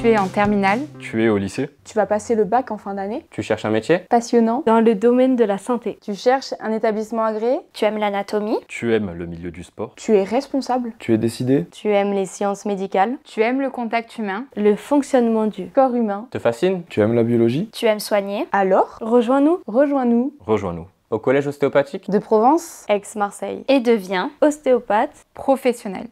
Tu es en terminale. Tu es au lycée. Tu vas passer le bac en fin d'année. Tu cherches un métier. Passionnant. Dans le domaine de la santé. Tu cherches un établissement agréé. Tu aimes l'anatomie. Tu aimes le milieu du sport. Tu es responsable. Tu es décidé. Tu aimes les sciences médicales. Tu aimes le contact humain. Le fonctionnement du corps humain. Te fascine. Tu aimes la biologie. Tu aimes soigner. Alors Rejoins-nous. Rejoins-nous. Rejoins-nous au Collège ostéopathique de Provence, ex-Marseille, et deviens ostéopathe professionnel.